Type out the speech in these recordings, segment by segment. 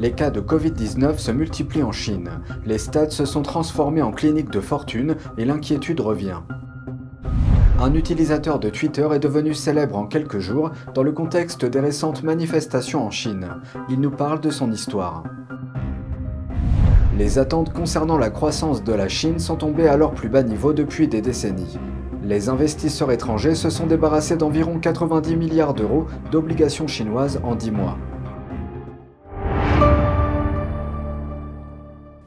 Les cas de Covid-19 se multiplient en Chine. Les stades se sont transformés en cliniques de fortune et l'inquiétude revient. Un utilisateur de Twitter est devenu célèbre en quelques jours dans le contexte des récentes manifestations en Chine. Il nous parle de son histoire. Les attentes concernant la croissance de la Chine sont tombées à leur plus bas niveau depuis des décennies. Les investisseurs étrangers se sont débarrassés d'environ 90 milliards d'euros d'obligations chinoises en 10 mois.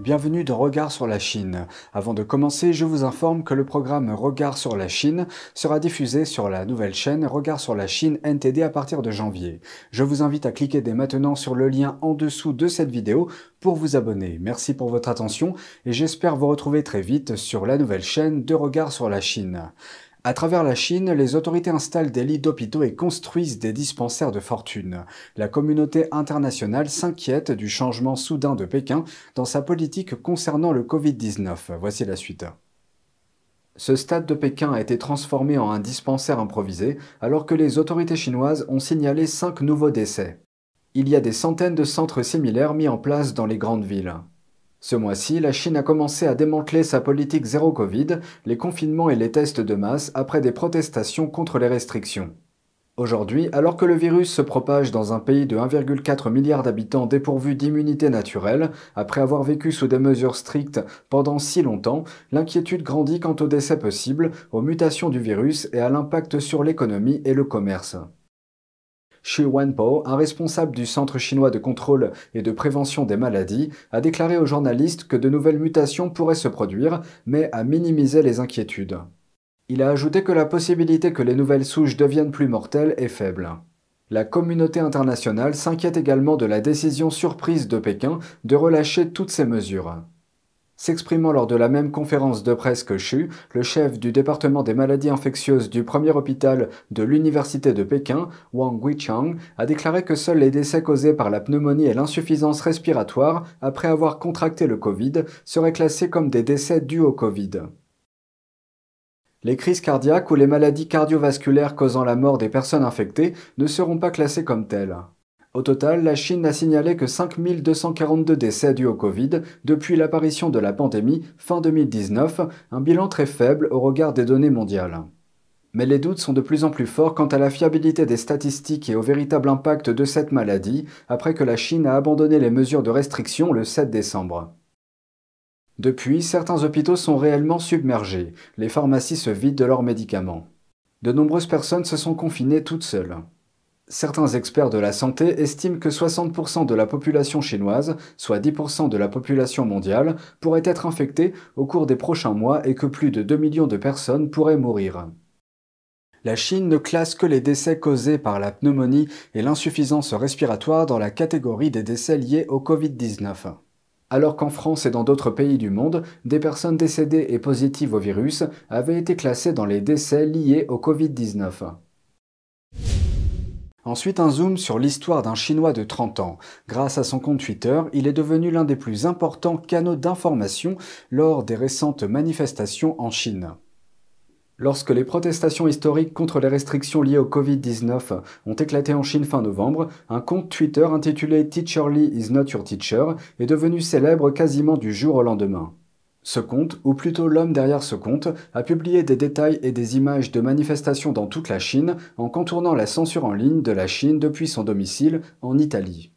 Bienvenue de Regard sur la Chine. Avant de commencer, je vous informe que le programme Regard sur la Chine sera diffusé sur la nouvelle chaîne Regard sur la Chine NTD à partir de janvier. Je vous invite à cliquer dès maintenant sur le lien en dessous de cette vidéo pour vous abonner. Merci pour votre attention et j'espère vous retrouver très vite sur la nouvelle chaîne de Regard sur la Chine. À travers la Chine, les autorités installent des lits d'hôpitaux et construisent des dispensaires de fortune. La communauté internationale s'inquiète du changement soudain de Pékin dans sa politique concernant le Covid-19. Voici la suite. Ce stade de Pékin a été transformé en un dispensaire improvisé alors que les autorités chinoises ont signalé 5 nouveaux décès. Il y a des centaines de centres similaires mis en place dans les grandes villes. Ce mois-ci, la Chine a commencé à démanteler sa politique zéro Covid, les confinements et les tests de masse après des protestations contre les restrictions. Aujourd'hui, alors que le virus se propage dans un pays de 1,4 milliard d'habitants dépourvus d'immunité naturelle, après avoir vécu sous des mesures strictes pendant si longtemps, l'inquiétude grandit quant aux décès possibles, aux mutations du virus et à l'impact sur l'économie et le commerce. Xu Wenpo, un responsable du Centre chinois de contrôle et de prévention des maladies, a déclaré aux journalistes que de nouvelles mutations pourraient se produire, mais a minimisé les inquiétudes. Il a ajouté que la possibilité que les nouvelles souches deviennent plus mortelles est faible. La communauté internationale s'inquiète également de la décision surprise de Pékin de relâcher toutes ces mesures. S'exprimant lors de la même conférence de presse que Xu, le chef du département des maladies infectieuses du premier hôpital de l'université de Pékin, Wang Guichang, a déclaré que seuls les décès causés par la pneumonie et l'insuffisance respiratoire après avoir contracté le Covid seraient classés comme des décès dus au Covid. Les crises cardiaques ou les maladies cardiovasculaires causant la mort des personnes infectées ne seront pas classées comme telles. Au total, la Chine n'a signalé que 5242 décès dus au Covid depuis l'apparition de la pandémie fin 2019, un bilan très faible au regard des données mondiales. Mais les doutes sont de plus en plus forts quant à la fiabilité des statistiques et au véritable impact de cette maladie après que la Chine a abandonné les mesures de restriction le 7 décembre. Depuis, certains hôpitaux sont réellement submergés, les pharmacies se vident de leurs médicaments. De nombreuses personnes se sont confinées toutes seules. Certains experts de la santé estiment que 60% de la population chinoise, soit 10% de la population mondiale, pourrait être infectée au cours des prochains mois et que plus de 2 millions de personnes pourraient mourir. La Chine ne classe que les décès causés par la pneumonie et l'insuffisance respiratoire dans la catégorie des décès liés au Covid-19. Alors qu'en France et dans d'autres pays du monde, des personnes décédées et positives au virus avaient été classées dans les décès liés au Covid-19. Ensuite, un zoom sur l'histoire d'un Chinois de 30 ans. Grâce à son compte Twitter, il est devenu l'un des plus importants canaux d'information lors des récentes manifestations en Chine. Lorsque les protestations historiques contre les restrictions liées au Covid-19 ont éclaté en Chine fin novembre, un compte Twitter intitulé Teacherly is not your teacher est devenu célèbre quasiment du jour au lendemain. Ce conte, ou plutôt l'homme derrière ce conte, a publié des détails et des images de manifestations dans toute la Chine en contournant la censure en ligne de la Chine depuis son domicile en Italie.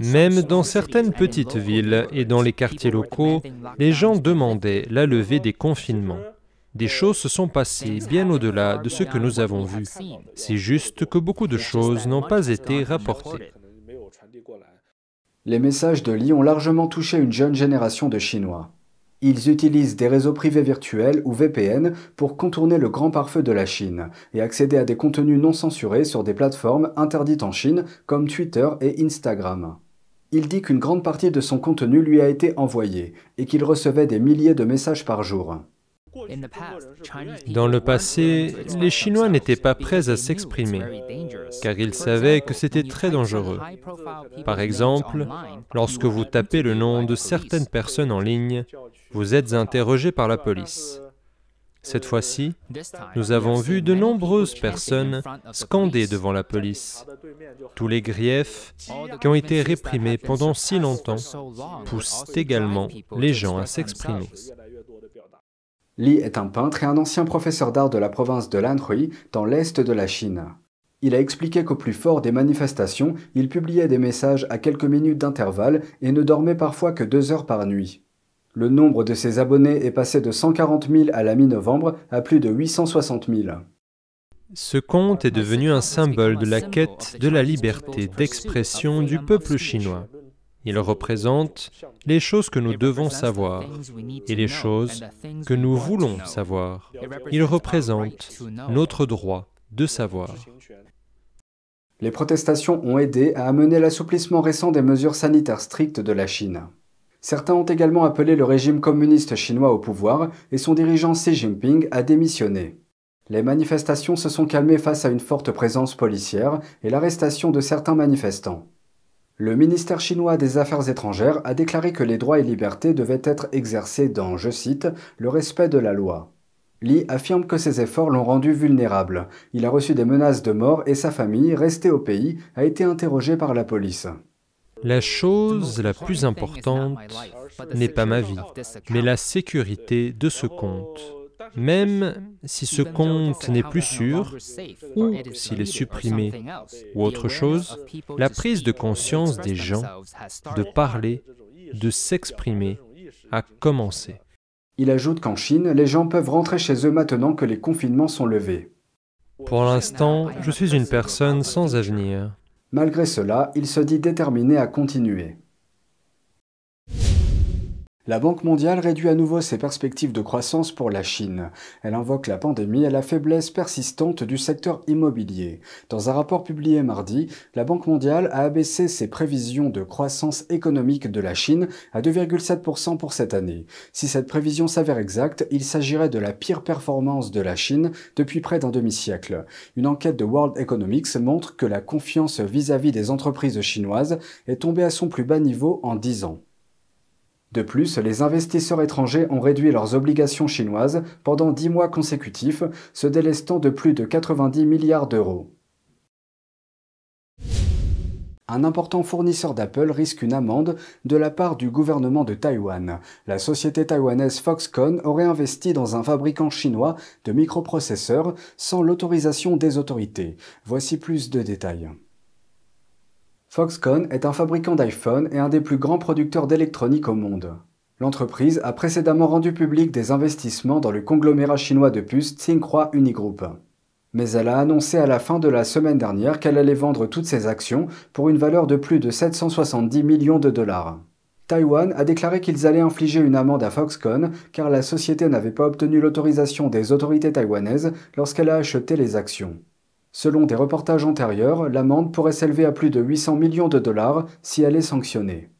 Même dans certaines petites villes et dans les quartiers locaux, les gens demandaient la levée des confinements. Des choses se sont passées bien au-delà de ce que nous avons vu. C'est juste que beaucoup de choses n'ont pas été rapportées les messages de Li ont largement touché une jeune génération de Chinois. Ils utilisent des réseaux privés virtuels ou VPN pour contourner le grand pare-feu de la Chine et accéder à des contenus non censurés sur des plateformes interdites en Chine comme Twitter et Instagram. Il dit qu'une grande partie de son contenu lui a été envoyé et qu'il recevait des milliers de messages par jour. Dans le passé, les Chinois n'étaient pas prêts à s'exprimer, car ils savaient que c'était très dangereux. Par exemple, lorsque vous tapez le nom de certaines personnes en ligne, vous êtes interrogé par la police. Cette euh, fois-ci, nous avons vu de nombreuses personnes scander devant la police. Tous les griefs qui ont été réprimés pendant si longtemps poussent également les gens à s'exprimer. Li est un peintre et un ancien professeur d'art de la province de Lanhui, dans l'est de la Chine. Il a expliqué qu'au plus fort des manifestations, il publiait des messages à quelques minutes d'intervalle et ne dormait parfois que deux heures par nuit. Le nombre de ses abonnés est passé de 140 000 à la mi-novembre à plus de 860 000. Ce compte est devenu un symbole de la quête de la liberté d'expression du peuple chinois. Il représente les choses que nous devons savoir et les choses que nous voulons savoir. Il représente notre droit de savoir. Les protestations ont aidé à amener l'assouplissement récent des mesures sanitaires strictes de la Chine. Certains ont également appelé le régime communiste chinois au pouvoir et son dirigeant Xi Jinping a démissionné. Les manifestations se sont calmées face à une forte présence policière et l'arrestation de certains manifestants. Le ministère chinois des Affaires étrangères a déclaré que les droits et libertés devaient être exercés dans, je cite, le respect de la loi. Li affirme que ses efforts l'ont rendu vulnérable. Il a reçu des menaces de mort et sa famille, restée au pays, a été interrogée par la police. La chose la plus importante n'est pas ma vie, mais la sécurité de ce compte même si ce compte n'est plus sûr ou s'il est supprimé ou autre chose, la prise de conscience des gens de parler, de s'exprimer a commencé. Il ajoute qu'en Chine, les gens peuvent rentrer chez eux maintenant que les confinements sont levés. Pour l'instant, je suis une personne sans avenir. Malgré cela, il se dit déterminé à continuer. La Banque mondiale réduit à nouveau ses perspectives de croissance pour la Chine. Elle invoque la pandémie et la faiblesse persistante du secteur immobilier. Dans un rapport publié mardi, la Banque mondiale a abaissé ses prévisions de croissance économique de la Chine à 2,7% pour cette année. Si cette prévision s'avère exacte, il s'agirait de la pire performance de la Chine depuis près d'un demi-siècle. Une enquête de World Economics montre que la confiance vis-à-vis des entreprises chinoises est tombée à son plus bas niveau en 10 ans. De plus, les investisseurs étrangers ont réduit leurs obligations chinoises pendant 10 mois consécutifs, se délestant de plus de 90 milliards d'euros. Un important fournisseur d'Apple risque une amende de la part du gouvernement de Taïwan. La société taïwanaise Foxconn aurait investi dans un fabricant chinois de microprocesseurs sans l'autorisation des autorités. Voici plus de détails. Foxconn est un fabricant d'iPhone et un des plus grands producteurs d'électronique au monde. L'entreprise a précédemment rendu public des investissements dans le conglomérat chinois de puces Tsinghua Unigroup. Mais elle a annoncé à la fin de la semaine dernière qu'elle allait vendre toutes ses actions pour une valeur de plus de 770 millions de dollars. Taïwan a déclaré qu'ils allaient infliger une amende à Foxconn car la société n'avait pas obtenu l'autorisation des autorités taïwanaises lorsqu'elle a acheté les actions. Selon des reportages antérieurs, l'amende pourrait s'élever à plus de 800 millions de dollars si elle est sanctionnée.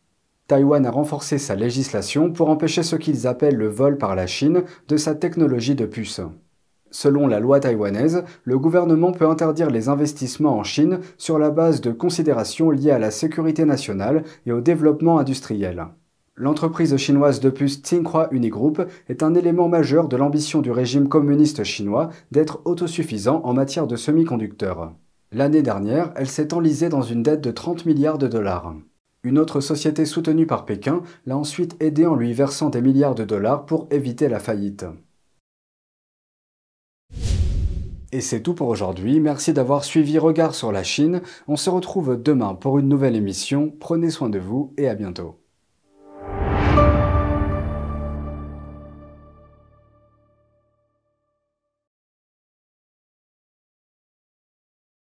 Taïwan a renforcé sa législation pour empêcher ce qu'ils appellent le vol par la Chine de sa technologie de puce. Selon la loi taïwanaise, le gouvernement peut interdire les investissements en Chine sur la base de considérations liées à la sécurité nationale et au développement industriel. L'entreprise chinoise de puces Tsinghua Unigroup est un élément majeur de l'ambition du régime communiste chinois d'être autosuffisant en matière de semi-conducteurs. L'année dernière, elle s'est enlisée dans une dette de 30 milliards de dollars. Une autre société soutenue par Pékin l'a ensuite aidée en lui versant des milliards de dollars pour éviter la faillite. Et c'est tout pour aujourd'hui, merci d'avoir suivi Regard sur la Chine, on se retrouve demain pour une nouvelle émission, prenez soin de vous et à bientôt.